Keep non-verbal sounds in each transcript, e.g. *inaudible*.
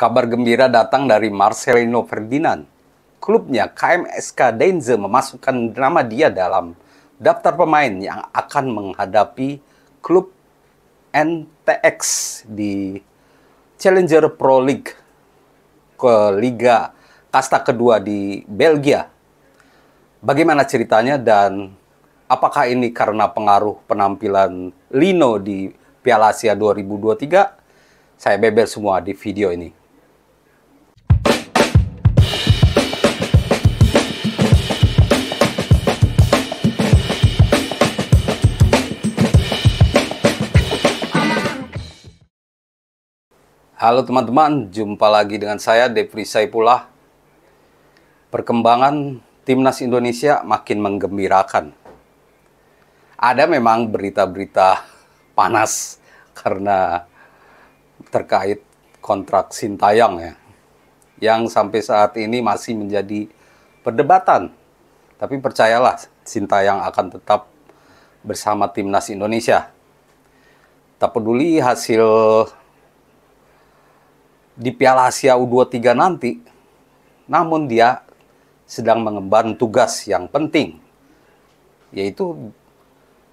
Kabar gembira datang dari Marcelino Ferdinand. Klubnya KMSK Denze memasukkan nama dia dalam daftar pemain yang akan menghadapi klub NTX di Challenger Pro League ke Liga kasta kedua di Belgia. Bagaimana ceritanya dan apakah ini karena pengaruh penampilan Lino di Piala Asia 2023? Saya beber semua di video ini. Halo teman-teman, jumpa lagi dengan saya Devri Saipula. Perkembangan timnas Indonesia makin menggembirakan. Ada memang berita-berita panas karena terkait kontrak Sintayong ya. Yang sampai saat ini masih menjadi perdebatan. Tapi percayalah, Sintayong akan tetap bersama timnas Indonesia. Tak peduli hasil di Piala Asia U23 nanti, namun dia sedang mengemban tugas yang penting, yaitu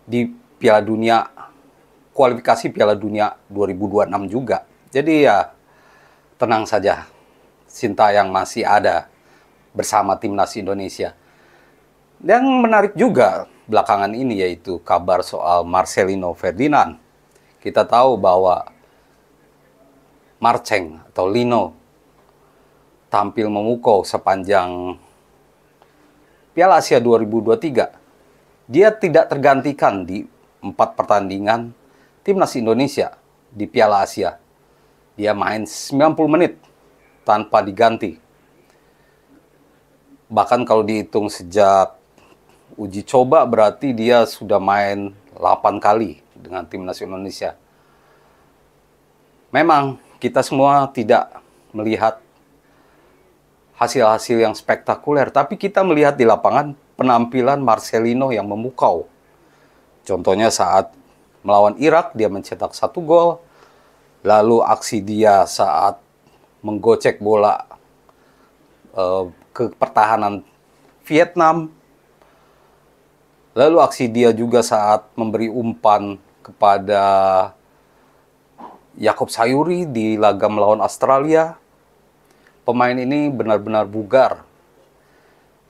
di Piala Dunia, kualifikasi Piala Dunia 2026 juga. Jadi ya tenang saja, Sinta yang masih ada bersama timnas Indonesia. Yang menarik juga belakangan ini yaitu kabar soal Marcelino Ferdinand. Kita tahu bahwa Marceng atau Lino tampil memukau sepanjang Piala Asia 2023. Dia tidak tergantikan di empat pertandingan timnas Indonesia di Piala Asia. Dia main 90 menit tanpa diganti. Bahkan kalau dihitung sejak uji coba berarti dia sudah main 8 kali dengan timnas Indonesia. Memang kita semua tidak melihat hasil-hasil yang spektakuler, tapi kita melihat di lapangan penampilan Marcelino yang memukau. Contohnya saat melawan Irak, dia mencetak satu gol, lalu aksi dia saat menggocek bola eh, ke pertahanan Vietnam, lalu aksi dia juga saat memberi umpan kepada Yakob Sayuri di laga melawan Australia. Pemain ini benar-benar bugar.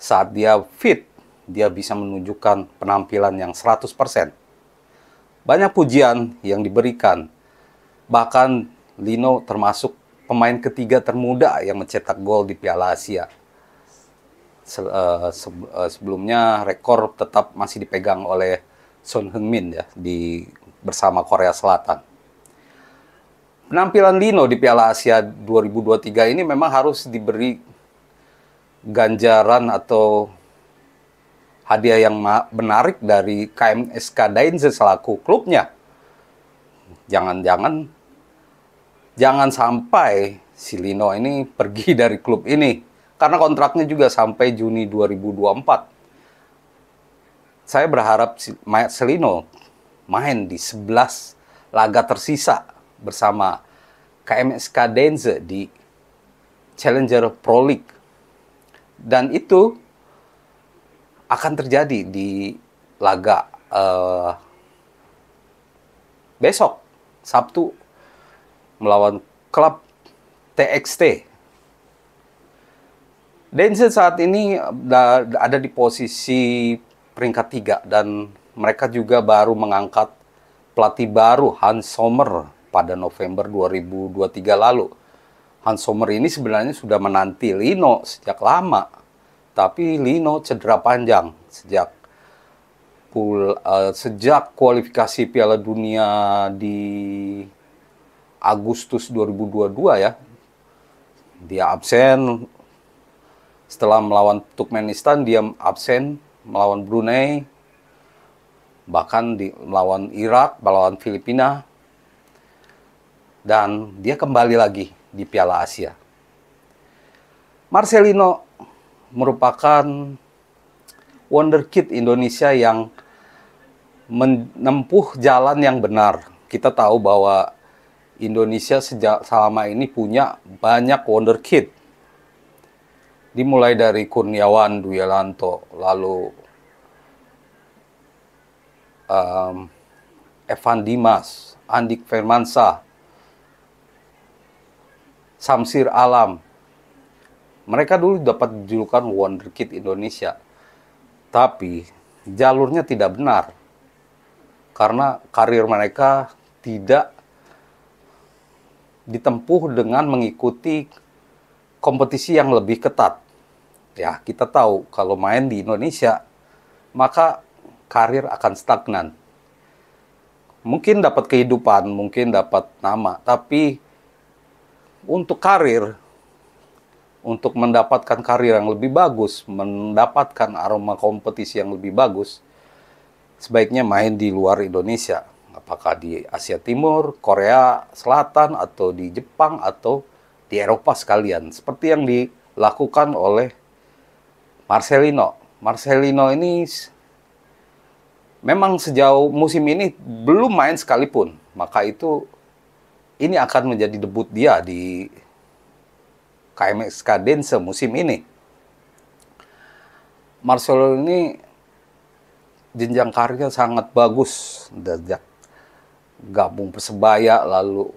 Saat dia fit, dia bisa menunjukkan penampilan yang 100%. Banyak pujian yang diberikan. Bahkan Lino termasuk pemain ketiga termuda yang mencetak gol di Piala Asia. Se uh, eh, se uh, eh, sebelumnya rekor tetap masih dipegang oleh Son Heung-min ya di bersama Korea Selatan penampilan Lino di Piala Asia 2023 ini memang harus diberi ganjaran atau hadiah yang menarik dari KMSK Dainze selaku klubnya. Jangan-jangan jangan sampai si Lino ini *laughs* pergi dari klub ini karena kontraknya juga sampai Juni 2024. Saya berharap si Selino main di 11 laga tersisa bersama KMSK Denze di Challenger Pro League. Dan itu akan terjadi di laga uh, besok Sabtu melawan klub TXT. Denzel saat ini ada di posisi peringkat tiga dan mereka juga baru mengangkat pelatih baru Hans Sommer pada November 2023 lalu. Hans Sommer ini sebenarnya sudah menanti Lino sejak lama, tapi Lino cedera panjang sejak pul uh, sejak kualifikasi Piala Dunia di Agustus 2022 ya. Dia absen setelah melawan Turkmenistan dia absen melawan Brunei bahkan di melawan Irak, melawan Filipina dan dia kembali lagi di Piala Asia. Marcelino merupakan wonderkid Indonesia yang menempuh jalan yang benar. Kita tahu bahwa Indonesia sejak selama ini punya banyak wonderkid. Dimulai dari Kurniawan Lanto, lalu um, Evan Dimas, Andik Firmansyah, Samsir Alam. Mereka dulu dapat julukan Wonderkid Indonesia. Tapi jalurnya tidak benar. Karena karir mereka tidak ditempuh dengan mengikuti kompetisi yang lebih ketat. Ya, kita tahu kalau main di Indonesia, maka karir akan stagnan. Mungkin dapat kehidupan, mungkin dapat nama, tapi untuk karir, untuk mendapatkan karir yang lebih bagus, mendapatkan aroma kompetisi yang lebih bagus, sebaiknya main di luar Indonesia. Apakah di Asia Timur, Korea Selatan, atau di Jepang, atau di Eropa sekalian. Seperti yang dilakukan oleh Marcelino. Marcelino ini memang sejauh musim ini belum main sekalipun. Maka itu ini akan menjadi debut dia di KMX Kadense musim ini. Marcelo ini jenjang karirnya sangat bagus sejak gabung Persebaya lalu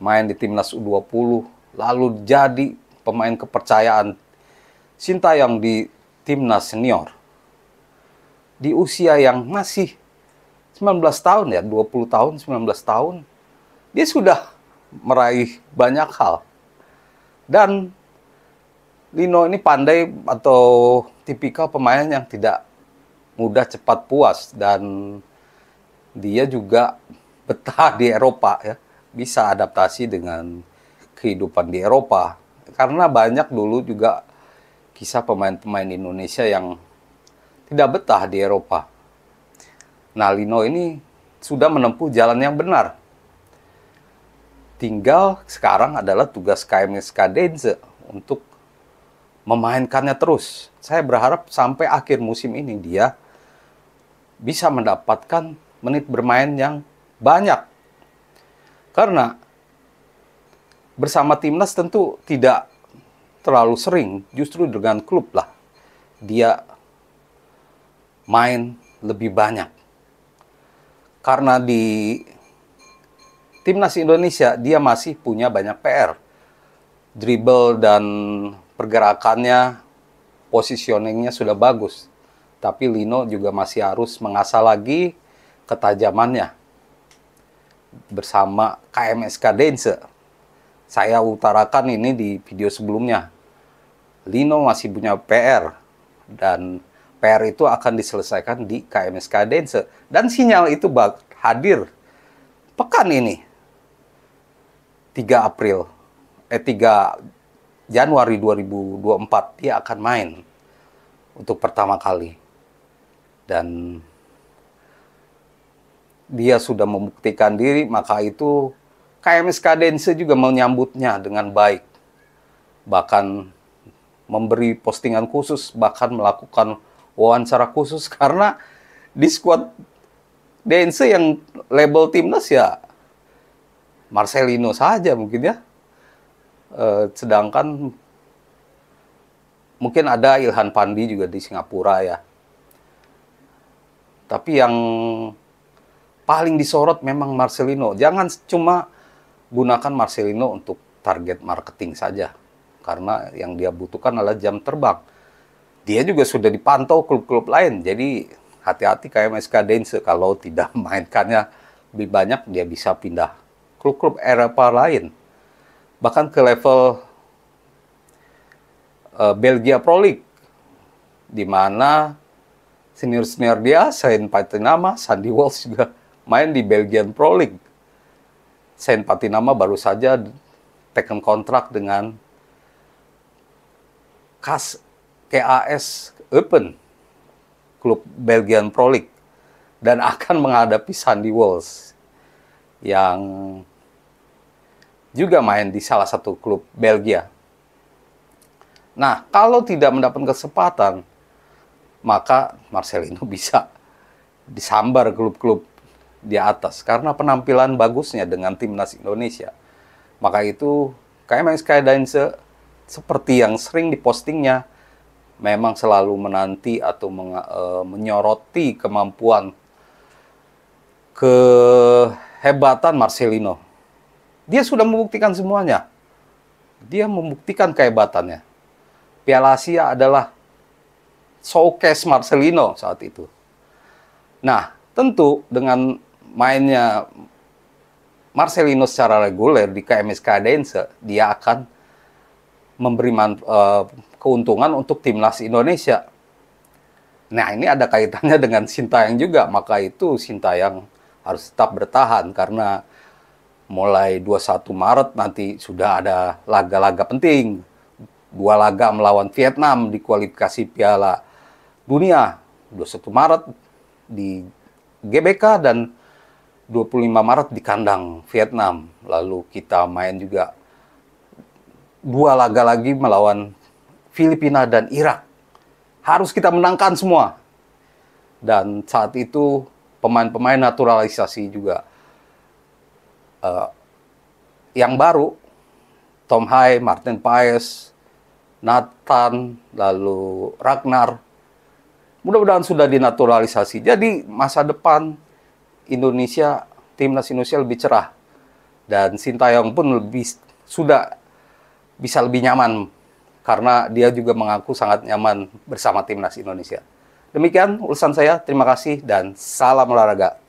main di timnas U20 lalu jadi pemain kepercayaan Sinta yang di timnas senior. Di usia yang masih 19 tahun ya, 20 tahun, 19 tahun, dia sudah meraih banyak hal. Dan Lino ini pandai atau tipikal pemain yang tidak mudah cepat puas dan dia juga *laughs* betah di Eropa ya bisa adaptasi dengan kehidupan di Eropa karena banyak dulu juga kisah pemain-pemain Indonesia yang tidak betah di Eropa. Nah Lino ini sudah menempuh jalan yang benar Tinggal sekarang adalah tugas KMS Kadenze untuk memainkannya terus. Saya berharap sampai akhir musim ini dia bisa mendapatkan menit bermain yang banyak. Karena bersama timnas tentu tidak terlalu sering, justru dengan klub lah dia main lebih banyak. Karena di timnas Indonesia dia masih punya banyak PR. Dribble dan pergerakannya, positioningnya sudah bagus. Tapi Lino juga masih harus mengasah lagi ketajamannya. Bersama KMSK Dense. Saya utarakan ini di video sebelumnya. Lino masih punya PR. Dan PR itu akan diselesaikan di KMSK Dense. Dan sinyal itu hadir pekan ini 3 April eh 3 Januari 2024 dia akan main untuk pertama kali. Dan dia sudah membuktikan diri, maka itu KMS Kadense juga menyambutnya dengan baik. Bahkan memberi postingan khusus, bahkan melakukan wawancara khusus *laughs* karena di squad Dense yang label timnas ya Marcelino saja mungkin ya. Eh, sedangkan mungkin ada Ilhan Pandi juga di Singapura ya. Tapi yang paling disorot memang Marcelino. Jangan cuma gunakan Marcelino untuk target marketing saja. Karena yang dia butuhkan adalah jam terbang. Dia juga sudah dipantau klub-klub lain. Jadi hati-hati KMSK Dense kalau tidak *laughs* mainkannya lebih banyak dia bisa pindah klub-klub Eropa lain, bahkan ke level uh, Belgia Pro League, di mana senior-senior dia, Saint Patinama, Sandy Walsh juga main di Belgian Pro League. Saint Patinama baru saja taken kontrak dengan KAS, KAS Open, klub Belgian Pro League, dan *laughs* akan menghadapi Sandy Walsh yang juga main di salah satu klub Belgia. Nah, kalau tidak mendapat kesempatan, maka Marcelino *laughs* bisa disambar klub-klub di atas karena penampilan bagusnya dengan timnas Indonesia. Maka itu KMN Skydancer seperti yang sering dipostingnya memang selalu menanti atau meng, eh, menyoroti kemampuan kehebatan Marcelino dia sudah membuktikan semuanya. Dia membuktikan kehebatannya. Piala Asia adalah showcase Marcelino saat itu. Nah, tentu dengan mainnya Marcelino secara reguler di KMS Kadense, dia akan memberi man, uh, keuntungan untuk timnas Indonesia. Nah, ini ada kaitannya dengan Sintayang juga, maka itu Sintayang harus tetap bertahan karena mulai 21 Maret nanti sudah ada laga-laga penting. Dua laga melawan Vietnam di kualifikasi Piala Dunia 21 Maret di GBK dan 25 Maret di kandang Vietnam. Lalu kita main juga dua laga lagi melawan Filipina dan Irak. Harus kita menangkan semua. Dan saat itu pemain-pemain naturalisasi juga uh, yang baru Tom Hai, Martin Paes, Nathan, lalu Ragnar. Mudah-mudahan sudah dinaturalisasi. Jadi masa depan Indonesia, timnas Indonesia lebih cerah. Dan Sintayong pun lebih sudah bisa lebih nyaman karena dia juga mengaku sangat nyaman bersama timnas Indonesia. Demikian ulasan saya, terima kasih dan salam olahraga.